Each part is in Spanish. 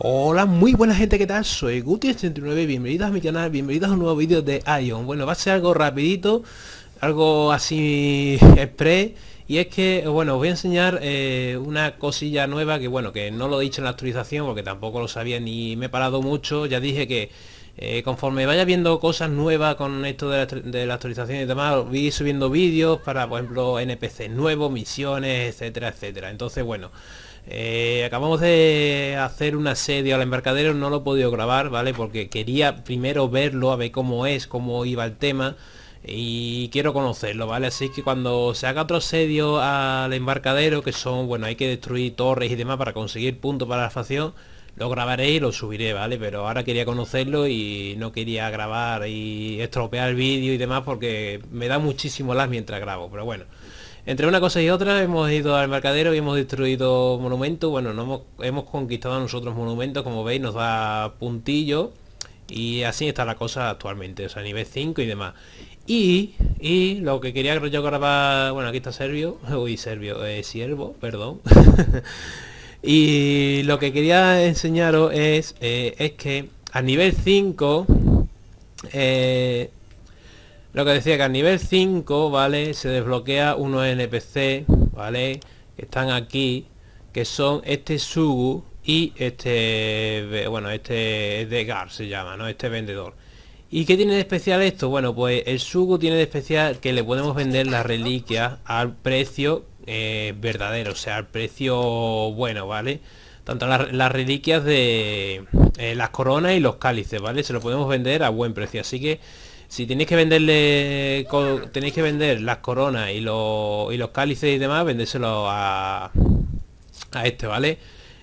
Hola, muy buena gente, ¿qué tal? Soy guti 39 bienvenidos a mi canal, bienvenidos a un nuevo vídeo de Ion Bueno, va a ser algo rapidito, algo así express Y es que, bueno, os voy a enseñar eh, una cosilla nueva que, bueno, que no lo he dicho en la actualización porque tampoco lo sabía ni me he parado mucho Ya dije que eh, conforme vaya viendo cosas nuevas con esto de la, actualización y demás, voy subiendo vídeos para, por ejemplo, NPC nuevos, misiones, etcétera, etcétera Entonces, bueno... Eh, acabamos de hacer un asedio al embarcadero, no lo he podido grabar, ¿vale? Porque quería primero verlo, a ver cómo es, cómo iba el tema y quiero conocerlo, ¿vale? Así que cuando se haga otro asedio al embarcadero, que son, bueno, hay que destruir torres y demás para conseguir puntos para la facción, lo grabaré y lo subiré, ¿vale? Pero ahora quería conocerlo y no quería grabar y estropear el vídeo y demás porque me da muchísimo las mientras grabo, pero bueno entre una cosa y otra hemos ido al mercadero y hemos destruido monumentos. Bueno, no hemos, conquistado nosotros monumentos, como veis, nos da puntillo. Y así está la cosa actualmente, o sea, nivel 5 y demás. Y, lo que quería yo grabar, bueno, aquí está Servio, uy, Servio, eh, Siervo, perdón. y lo que quería enseñaros es, eh, es que a nivel 5 lo que decía que a nivel 5, ¿vale? Se desbloquea unos NPC, ¿vale? Que están aquí, que son este Sugu y este, bueno, este Degar se llama, ¿no? Este vendedor. ¿Y qué tiene de especial esto? Bueno, pues el Sugu tiene de especial que le podemos vender las reliquias al precio eh, verdadero, o sea, al precio bueno, ¿vale? Tanto las, reliquias de eh, las coronas y los cálices, ¿vale? Se lo podemos vender a buen precio, así que si tenéis que venderle tenéis que vender las coronas y los, y los cálices y demás, vendérselo a, este, ¿vale?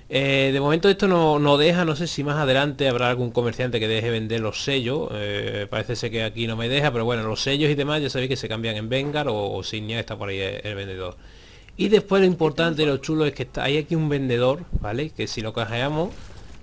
Eh, de momento esto no, deja, no sé si más adelante habrá algún comerciante que deje vender los sellos, eh, parece ser que aquí no me deja, pero bueno, los sellos y demás ya sabéis que se cambian en Vengar o, Signia está por ahí el, vendedor. Y después lo importante, lo chulo es que hay aquí un vendedor, ¿vale? Que si lo cajamos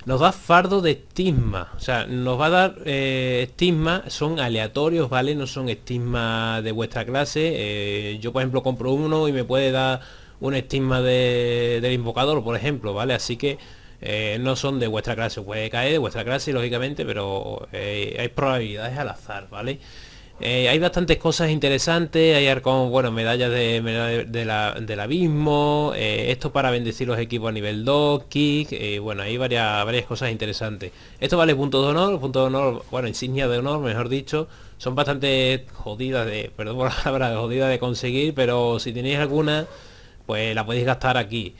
nos da fardo de estigma. O sea, nos va a dar eh, estigma, son aleatorios, ¿vale? No son estigma de vuestra clase. Eh, yo, por ejemplo, compro uno y me puede dar un estigma del invocador, por ejemplo, ¿vale? Así que eh, no son de vuestra clase. Puede caer de vuestra clase, lógicamente, pero hay probabilidades al azar, ¿vale? Eh, hay bastantes cosas interesantes, hay arcón, bueno, medallas de, la, del abismo, eh, esto para bendecir los equipos a nivel 2, kick, eh, bueno, hay varias, varias cosas interesantes. Esto vale puntos de honor, puntos de honor, bueno, insignia de honor, mejor dicho, son bastante jodidas de, perdón por la palabra, jodidas de conseguir, pero si tenéis alguna, pues la podéis gastar aquí.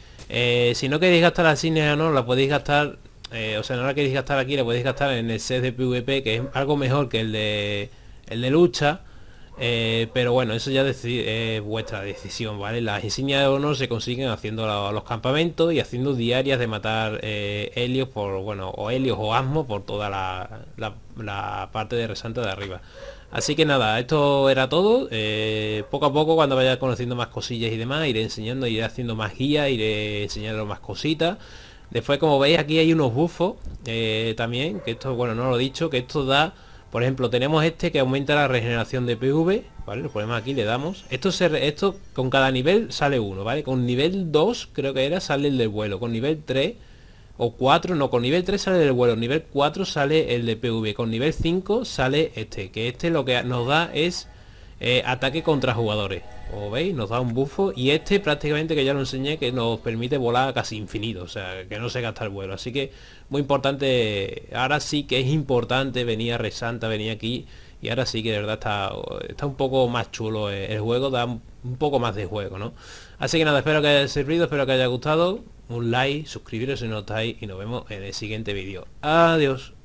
si no queréis gastar la insignia de honor, la podéis gastar, o sea, no la queréis gastar aquí, la podéis gastar en el set de PvP, que es algo mejor que el de el de lucha. Eh, pero bueno, eso ya es eh, vuestra decisión, ¿vale? Las insignias de honor se consiguen haciendo los campamentos y haciendo diarias de matar eh, helios por, bueno, o helios o asmo por toda la, parte de resanta de arriba. Así que nada, esto era todo. poco a poco, cuando vaya conociendo más cosillas y demás, iré enseñando, iré haciendo más guías, iré enseñando más cositas. Después, como veis, aquí hay unos bufos también, que esto, bueno, no lo he dicho, que esto da por ejemplo, tenemos este que aumenta la regeneración de PV, ¿vale? Lo ponemos aquí, le damos. Esto, esto con cada nivel sale uno, ¿vale? Con nivel 2 creo que era sale el del vuelo, con nivel 3 o 4, no, con nivel 3 sale el del vuelo, nivel 4 sale el de PV, con nivel 5 sale este, que este lo que nos da es eh, ataque contra jugadores. O veis, nos da un buffo y este prácticamente que ya lo enseñé que nos permite volar casi infinito, o sea, que no se gasta el vuelo. Así que muy importante, ahora sí que es importante Venía a Resanta, venía aquí y ahora sí que de verdad está, está un poco más chulo el juego, da un, poco más de juego, ¿no? Así que nada, espero que haya servido, espero que haya gustado. Un like, suscribiros si no estáis y nos vemos en el siguiente vídeo. Adiós.